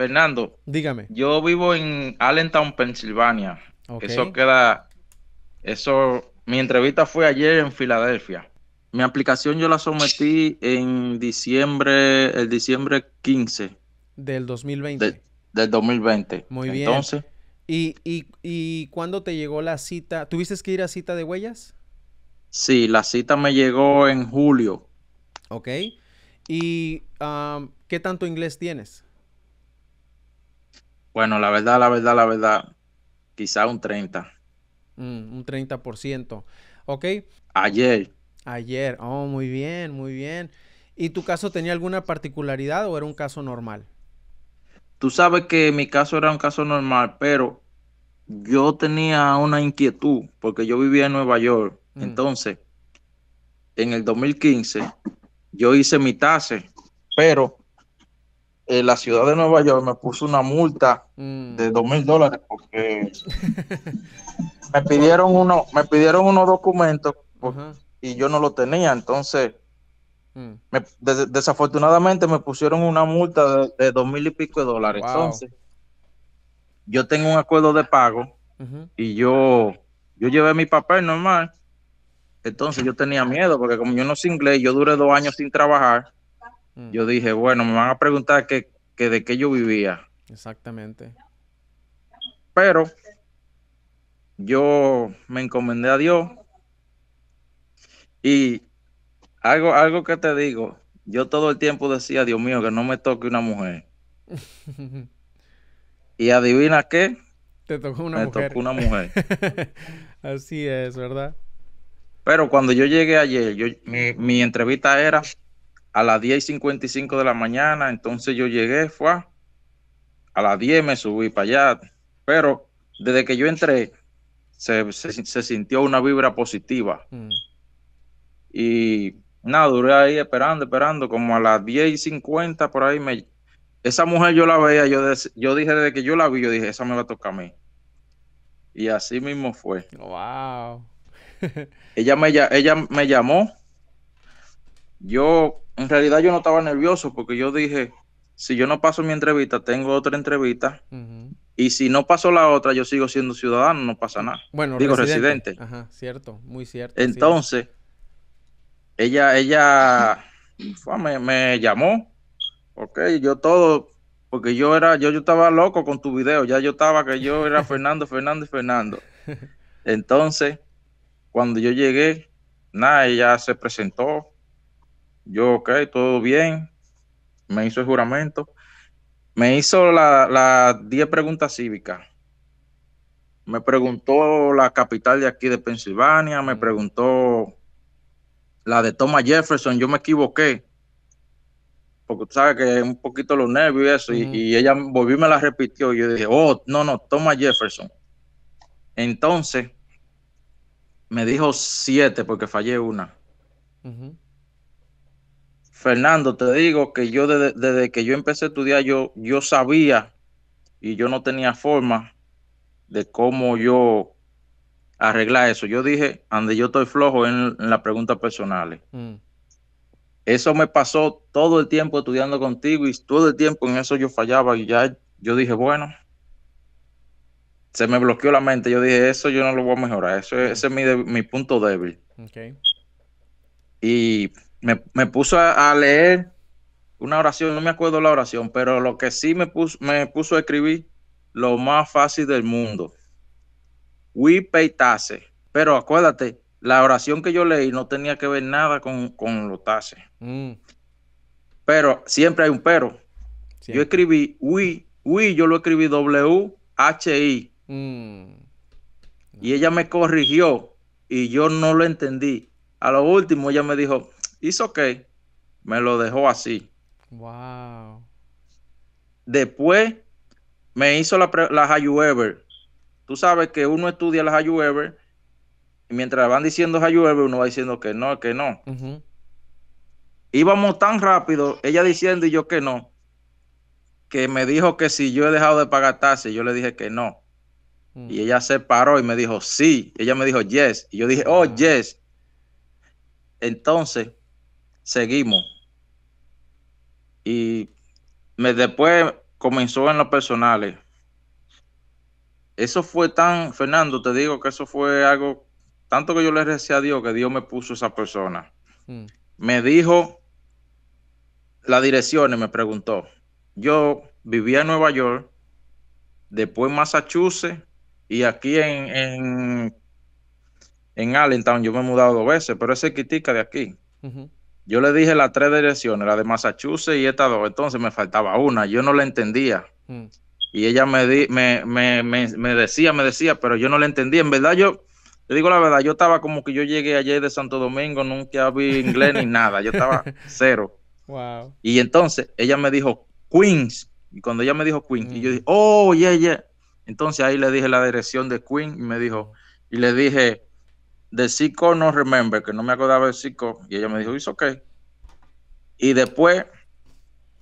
Fernando. Dígame. Yo vivo en Allentown, Pensilvania. Eso queda. Eso. Mi entrevista fue ayer en Filadelfia. Mi aplicación yo la sometí en diciembre, el diciembre 15. Del 2020. del 2020. Muy bien. ¿Y, y, cuándo te llegó la cita? ¿Tuviste que ir a cita de huellas? Sí, la cita me llegó en julio. Ok. ¿Y ah, qué tanto inglés tienes? Bueno, la verdad, la verdad, la verdad, quizá un 30. Mm, un 30%. ¿Ok? Ayer. Ayer. Oh, muy bien, muy bien. ¿Y tu caso tenía alguna particularidad o era un caso normal? Tú sabes que mi caso era un caso normal, pero yo tenía una inquietud porque yo vivía en Nueva York. Mm. Entonces, en el 2015, yo hice mi TASE, pero eh, la ciudad de Nueva York me puso una multa mm. de dos mil dólares porque me pidieron uno, me pidieron unos documentos y yo no lo tenía, entonces mm. desafortunadamente me pusieron una multa de, dos mil y pico de dólares. Entonces, yo tengo un acuerdo de pago y yo, yo llevé mi papel normal. Entonces yo tenía miedo porque como yo no soy inglés, yo duré dos años sin trabajar Mm. Yo dije, bueno, me van a preguntar que, de qué yo vivía. Exactamente. Pero yo me encomendé a Dios y algo, algo que te digo, yo todo el tiempo decía, Dios mío, que no me toque una mujer. y adivina qué. Te tocó una me mujer. tocó una mujer. Así es, ¿verdad? Pero cuando yo llegué ayer, mi entrevista era a las 10 y 55 de la mañana, entonces yo llegué, fue a, las 10 me subí para allá, pero desde que yo entré se, sintió una vibra positiva. Mm. Y nada, duré ahí esperando, esperando, como a las 10 y 50 por ahí me... Esa mujer yo la veía, yo, yo dije desde que yo la vi, yo dije, esa me va a tocar a mí. Y así mismo fue. Wow. ella, me, ella me llamó. Yo en realidad yo no estaba nervioso porque yo dije, si yo no paso mi entrevista, tengo otra entrevista. Y si no paso la otra, yo sigo siendo ciudadano, no pasa nada. Bueno, digo residente. Ajá, cierto, muy cierto. Entonces, ella, ella me, llamó. Ok, yo todo, porque yo era, yo, yo estaba loco con tu video, ya yo estaba que yo era Fernando, Fernando y Fernando. Entonces, cuando yo llegué, nada, ella se presentó, yo, ok, todo bien. Me hizo el juramento. Me hizo las la 10 preguntas cívicas. Me preguntó la capital de aquí de Pensilvania, me preguntó la de Thomas Jefferson. Yo me equivoqué porque tú sabes que un poquito los nervios y eso, y, ella volvió y me la repitió, y yo dije, oh, no, no, Thomas Jefferson. Entonces, me dijo siete porque fallé una. Fernando, te digo que yo desde, que yo empecé a estudiar, yo, yo sabía y yo no tenía forma de cómo yo arreglar eso. Yo dije, donde yo estoy flojo en, las preguntas personales. Mm. Eso me pasó todo el tiempo estudiando contigo y todo el tiempo en eso yo fallaba y ya yo dije, bueno, se me bloqueó la mente. Yo dije, eso yo no lo voy a mejorar. Eso, es mm. mi, mi punto débil. Okay. Y me, puso a, leer una oración, no me acuerdo la oración, pero lo que sí me puso, me puso a escribir lo más fácil del mundo. We pay Pero acuérdate, la oración que yo leí no tenía que ver nada con, con los tase mm. Pero siempre hay un pero. Yo escribí we, we, yo lo escribí W-H-I. Mm. Y ella me corrigió y yo no lo entendí. A lo último ella me dijo, hizo que me lo dejó así. Wow. Después me hizo la, la Tú sabes que uno estudia la How y mientras van diciendo How uno va diciendo que no, que no. Íbamos tan rápido, ella diciendo y yo que no, que me dijo que si yo he dejado de pagar tasas, yo le dije que no. Mm. Y ella se paró y me dijo sí. Ella me dijo yes. Y yo dije, oh, ah. yes. Entonces, seguimos. Y me, después comenzó en los personales. Eso fue tan, Fernando, te digo que eso fue algo, tanto que yo le decía a Dios que Dios me puso esa persona. Mm. Me dijo las direcciones, me preguntó. Yo vivía en Nueva York, después en Massachusetts y aquí en, en, Allentown yo me he mudado dos veces, pero ese quitica de aquí. Yo le dije las tres direcciones, la de Massachusetts y esta dos, entonces me faltaba una, yo no la entendía. Mm. Y ella me, me, decía, me decía, pero yo no la entendía. En verdad, yo, te digo la verdad, yo estaba como que yo llegué ayer de Santo Domingo, nunca vi inglés ni nada, yo estaba cero. Y entonces ella me dijo Queens, y cuando ella me dijo Queens, y yo mm. dije, oh, yeah, yeah. Entonces ahí le dije la dirección de Queens y me dijo, y le dije, de Sico No Remember, que no me acordaba de Sico y ella me dijo, hizo ok. Y después,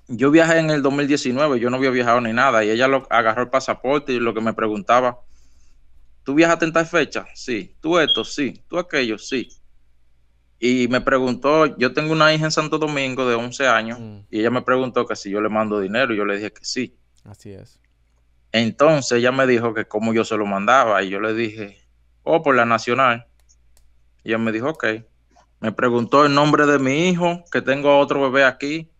yo viajé en el 2019, yo no había viajado ni nada, y ella lo, agarró el pasaporte y lo que me preguntaba, ¿tú viajas a tal fecha? Sí, tú esto, sí, tú aquello, sí. Y me preguntó, yo tengo una hija en Santo Domingo de 11 años, mm. y ella me preguntó que si yo le mando dinero, y yo le dije que sí. Así es. Entonces ella me dijo que como yo se lo mandaba, y yo le dije, oh, por la nacional. Y me dijo, ok. Me preguntó el nombre de mi hijo, que tengo otro bebé aquí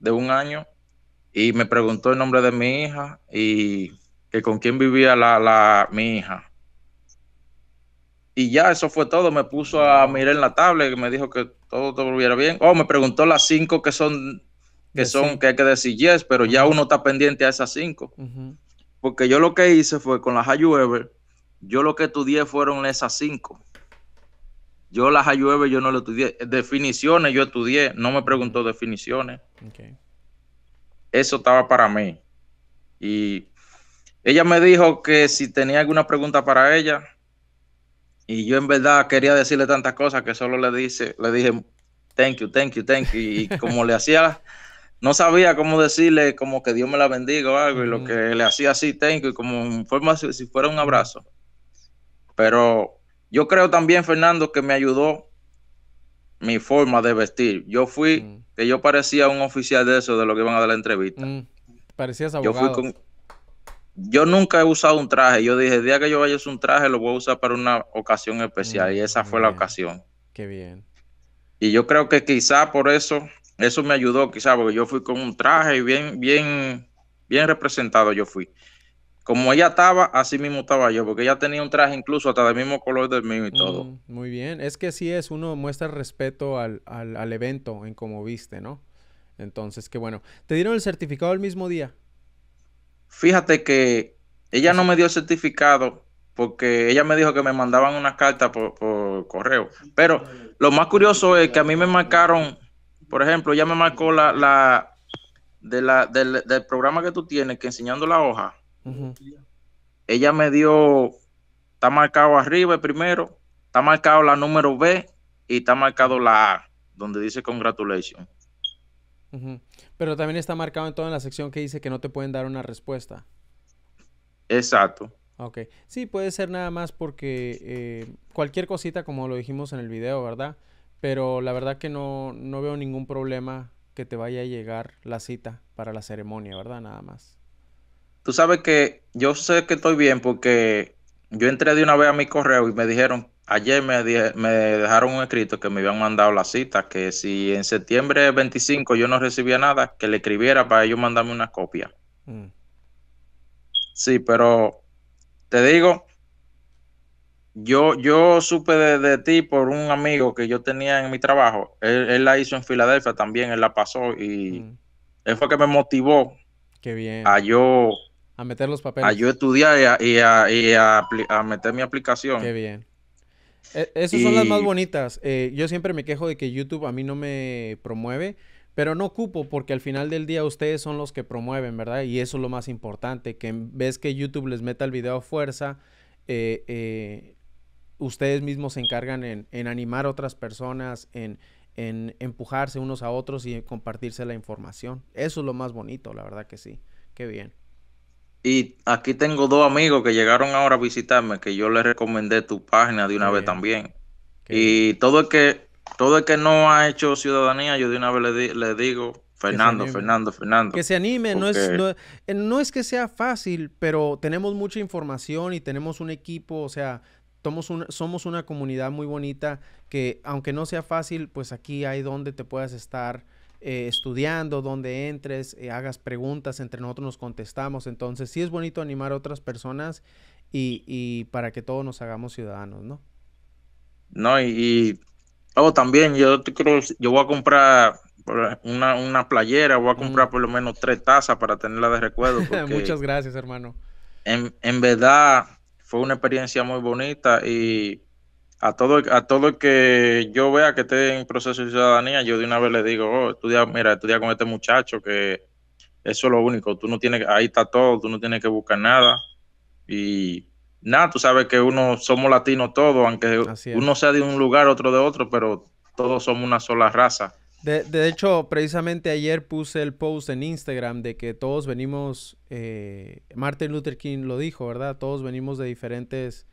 de un año, y me preguntó el nombre de mi hija y que con quién vivía la, mi hija. Y ya, eso fue todo. Me puso a mirar en la tablet y me dijo que todo volviera bien. Oh, me preguntó las cinco que son, que son, que hay que decir yes, pero ya uno está pendiente a esas cinco. Porque yo lo que hice fue con las High yo lo que estudié fueron esas cinco. Yo las ayueve, yo no lo estudié. Definiciones yo estudié, no me preguntó definiciones. Eso estaba para mí. Y ella me dijo que si tenía alguna pregunta para ella, y yo en verdad quería decirle tantas cosas que solo le, dije le dije, thank you, thank you, thank you. Y como le hacía, no sabía cómo decirle como que Dios me la bendiga o algo, y lo que le hacía así, thank you, como forma si fuera un abrazo. Pero yo creo también, Fernando, que me ayudó mi forma de vestir. Yo fui, mm. que yo parecía un oficial de eso, de lo que iban a dar la entrevista. Mm. Parecías abogado. Yo, fui yo nunca he usado un traje. Yo dije, el día que yo vaya a usar un traje, lo voy a usar para una ocasión especial. Y esa mm, fue la ocasión. Qué bien. Y yo creo que quizá por eso, eso me ayudó, quizá, porque yo fui con un traje bien, bien, bien representado yo fui como ella estaba, así mismo estaba yo, porque ella tenía un traje incluso hasta del mismo color del mío y todo. Mm, muy bien, es que sí es, uno muestra respeto al, evento en cómo viste, ¿no? Entonces, qué bueno. ¿Te dieron el certificado el mismo día? Fíjate que ella no me dio el certificado porque ella me dijo que me mandaban una carta por, correo. Pero lo más curioso es que a mí me marcaron, por ejemplo, ella me marcó la, la, de la del, del programa que tú tienes, que enseñando la hoja ella me dio, está marcado arriba primero, está marcado la número B y está marcado la A, donde dice congratulations. Pero también está marcado en toda la sección que dice que no te pueden dar una respuesta. Exacto. Ok. Sí, puede ser nada más porque eh, cualquier cosita, como lo dijimos en el video, ¿verdad? Pero la verdad que no, no veo ningún problema que te vaya a llegar la cita para la ceremonia, ¿verdad? Nada más. Tú sabes que yo sé que estoy bien porque yo entré de una vez a mi correo y me dijeron, ayer me, dejaron un escrito que me habían mandado la cita, que si en septiembre 25 yo no recibía nada, que le escribiera para ellos mandarme una copia. Mm. Sí, pero te digo, yo, yo supe de, ti por un amigo que yo tenía en mi trabajo. Él, la hizo en Filadelfia también, él la pasó y mm. él fue que me motivó Qué bien. a yo a meter los papeles. A yo estudiar y a, meter mi aplicación. Qué bien. E, esas son las más bonitas. Eh, yo siempre me quejo de que YouTube a mí no me promueve, pero no ocupo porque al final del día ustedes son los que promueven, ¿verdad? Y eso es lo más importante, que en vez que YouTube les meta el video a fuerza, eh, eh, ustedes mismos se encargan en, animar a otras personas, en, en, empujarse unos a otros y en compartirse la información. Eso es lo más bonito, la verdad que sí. Qué bien. Y aquí tengo dos amigos que llegaron ahora a visitarme, que yo les recomendé tu página de una vez también. y todo el que todo el que no ha hecho ciudadanía, yo de una vez le, digo, Fernando, Fernando, Fernando. Que se anime, no, es, eh, no, es que sea fácil, pero tenemos mucha información y tenemos un equipo, o sea, somos, somos una comunidad muy bonita que aunque no sea fácil, pues aquí hay donde te puedas estar eh, estudiando, donde entres, eh, hagas preguntas, entre nosotros nos contestamos. Entonces, sí es bonito animar a otras personas y, para que todos nos hagamos ciudadanos, ¿no? No, y, también yo creo, yo voy a comprar una, playera, voy a comprar por lo menos tres tazas para tenerla de recuerdo. Muchas gracias, hermano. en verdad, fue una experiencia muy bonita y a todo, a todo el que yo vea que esté en proceso de ciudadanía, yo de una vez le digo, oh, estudia, mira, estudia con este muchacho, que eso es lo único, tú no tienes, ahí está todo, tú no tienes que buscar nada. Y nada, tú sabes que uno somos latinos todos, aunque uno sea de un lugar, otro de otro, pero todos somos una sola raza. De, hecho, precisamente ayer puse el post en Instagram de que todos venimos, eh, Martin Luther King lo dijo, ¿verdad? Todos venimos de diferentes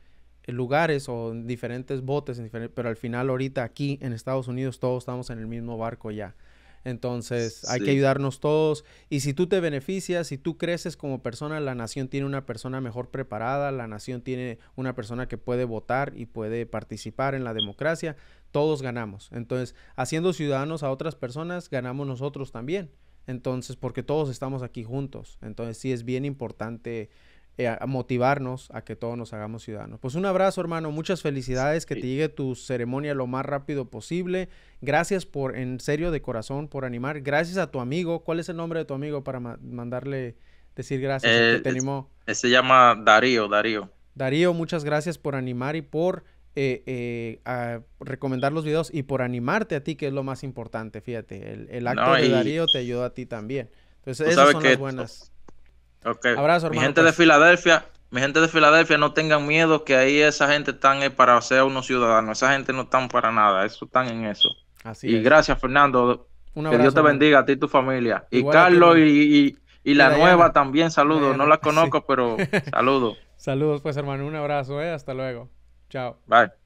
lugares o en diferentes botes, en pero al final ahorita aquí en Estados Unidos todos estamos en el mismo barco ya. Entonces hay que ayudarnos todos y si tú te beneficias, si tú creces como persona, la nación tiene una persona mejor preparada, la nación tiene una persona que puede votar y puede participar en la democracia, todos ganamos. Entonces, haciendo ciudadanos a otras personas, ganamos nosotros también. Entonces, porque todos estamos aquí juntos. Entonces, sí es bien importante eh, a motivarnos a que todos nos hagamos ciudadanos. Pues un abrazo, hermano. Muchas felicidades. Que te llegue tu ceremonia lo más rápido posible. Gracias por, en serio, de corazón, por animar. Gracias a tu amigo. ¿Cuál es el nombre de tu amigo para mandarle, decir gracias? Eh, se llama Darío, Darío. Darío, muchas gracias por animar y por eh, recomendar los videos y por animarte a ti, que es lo más importante, fíjate. El, acto de Darío te ayuda a ti también. Entonces, esas son que las buenas. Okay. Mi gente de pues. Filadelfia, mi gente de Filadelfia, no tengan miedo que ahí esa gente están eh, para ser unos ciudadanos. Esa gente no están para nada. Eso están en eso. Así y gracias, Fernando. que Dios te bendiga a ti y tu familia. Y Carlos y, la nueva también, saludos. No la conozco, pero saludos. saludos, pues, hermano. Un abrazo, eh. Hasta luego. Chao. Bye.